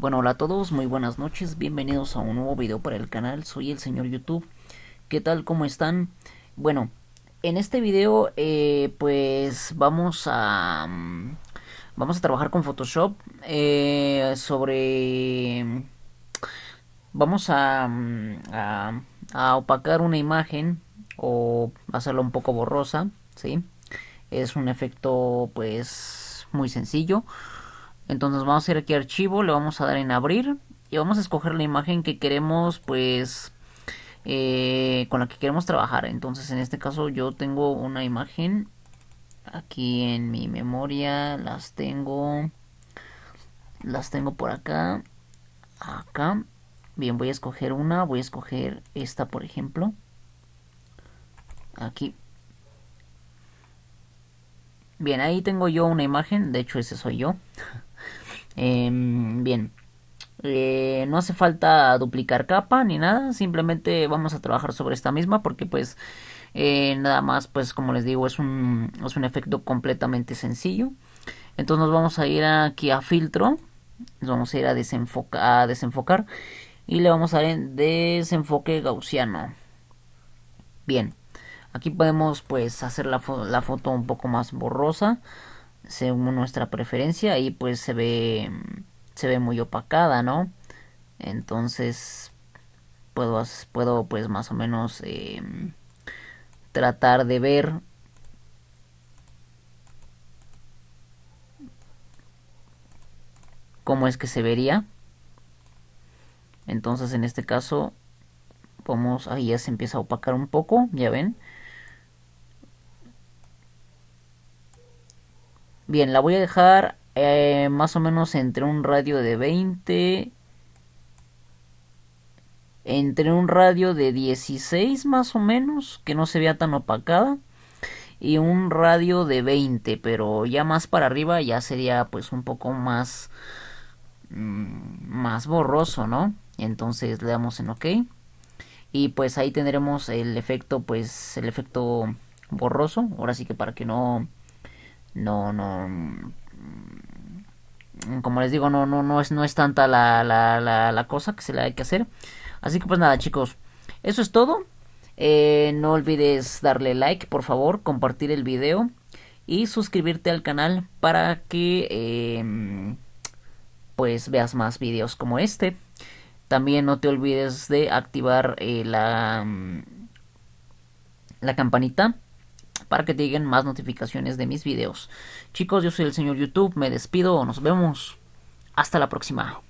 Bueno, hola a todos, muy buenas noches, bienvenidos a un nuevo video para el canal, soy el señor YouTube. ¿Qué tal? ¿Cómo están? Bueno, en este video eh, pues vamos a... Mm, vamos a trabajar con Photoshop eh, sobre... Vamos a, mm, a, a, opacar una imagen o hacerla un poco borrosa, ¿sí? Es un efecto pues muy sencillo. Entonces vamos a ir aquí a archivo, le vamos a dar en abrir y vamos a escoger la imagen que queremos pues eh, con la que queremos trabajar. Entonces en este caso yo tengo una imagen aquí en mi memoria, las tengo, las tengo por acá, acá. Bien, voy a escoger una, voy a escoger esta por ejemplo. Aquí. Bien, ahí tengo yo una imagen, de hecho ese soy yo. Em, bien. Eh, no hace falta duplicar capa ni nada, simplemente vamos a trabajar sobre esta misma porque pues eh, nada más pues como les digo es un, es un efecto completamente sencillo. Entonces nos vamos a ir aquí a filtro, nos vamos a ir a, desenfocar y le vamos a dar en desenfoque gaussiano. Bien, aquí podemos pues hacer la, la foto un poco más borrosa según nuestra preferencia y pues se ve se ve muy opacada no entonces puedo puedo pues más o menos em, tratar de ver cómo es que se vería entonces en este caso vamos ahí ya se empieza a opacar un poco ya ven Bien, la voy a dejar eh, más o menos entre un radio de 20. Entre un radio de 16 más o menos, que no se vea tan opacada. Y un radio de 20, pero ya más para arriba ya sería pues un poco más, mm, más borroso, ¿no? Entonces le damos en OK. Y pues ahí tendremos el efecto, pues el efecto borroso. Ahora sí que para que no no, no, mm, como les digo, no, no, no es, no es tanta la, cosa que se le hay que hacer. Así que pues nada, chicos, eso es todo. Eh, no olvides darle like, por favor, compartir el video y suscribirte al canal para que em, pues veas más videos como este. También no te olvides de activar eh, la, mm, la campanita para que te lleguen más notificaciones de mis videos. Chicos, yo soy el señor YouTube, me despido, nos vemos. Hasta la próxima.